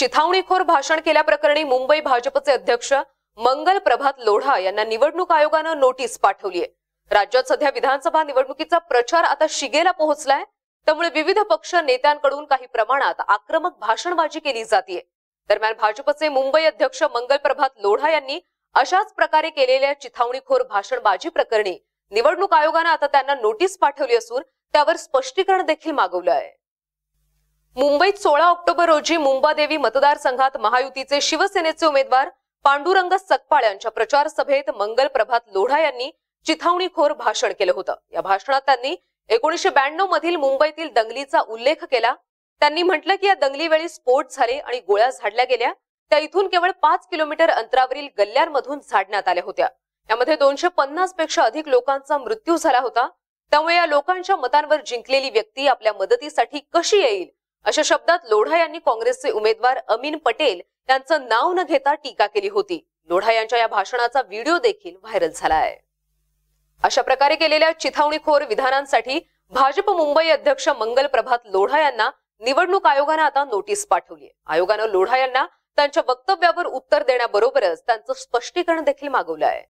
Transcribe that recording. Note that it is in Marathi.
चिथावणीखोर भाषण केल्याप्रकरणी मुंबई भाजपचे अध्यक्ष मंगल प्रभात लोढा यांना निवडणूक आयोगानं नोटीस पाठवली आहे राज्यात सध्या विधानसभा निवडणुकीचा प्रचार आता शिगेला पोहोचलाय त्यामुळे विविध पक्ष नेत्यांकडून काही प्रमाणात आक्रमक भाषणबाजी केली जाते दरम्यान भाजपचे मुंबई अध्यक्ष मंगल प्रभात लोढा यांनी अशाच प्रकारे केलेल्या चिथावणीखोर भाषणबाजी प्रकरणी निवडणूक आयोगानं आता त्यांना नोटीस पाठवली असून त्यावर स्पष्टीकरण देखील मागवलं आहे मुंबईत सोळा ऑक्टोबर रोजी मुंबादेवी मतदारसंघात महायुतीचे शिवसेनेचे उमेदवार पांडुरंग सकपाळ यांच्या प्रचार सभेत मंगल प्रभात लोढा यांनी चिथावणीखोर भाषण केलं होतं या भाषणात त्यांनी एकोणीशे ब्याण्णव मधील मुंबईतील दंगलीचा उल्लेख केला त्यांनी म्हटलं की या दंगलीवेळी स्फोट झाले आणि गोळ्या झाडल्या गेल्या त्या इथून केवळ पाच किलोमीटर अंतरावरील गल्ल्यांमधून झाडण्यात आल्या होत्या यामध्ये दोनशे पन्नास पेक्षा अधिक लोकांचा मृत्यू झाला होता त्यामुळे या लोकांच्या मतांवर जिंकलेली व्यक्ती आपल्या मदतीसाठी कशी येईल अशा शब्दात लोढा यांनी काँग्रेसचे उमेदवार अमीन पटेल यांचं नाव न घेता टीका केली होती लोढा यांच्या या भाषणाचा व्हिडिओ देखील व्हायरल झाला आहे अशा प्रकारे केलेल्या चिथावणीखोर विधानांसाठी भाजप मुंबई अध्यक्ष मंगल प्रभात लोढा यांना निवडणूक आयोगानं आता नोटीस पाठवली आयोगानं लोढा यांना त्यांच्या वक्तव्यावर उत्तर देण्याबरोबरच त्यांचं स्पष्टीकरण देखील मागवलं आहे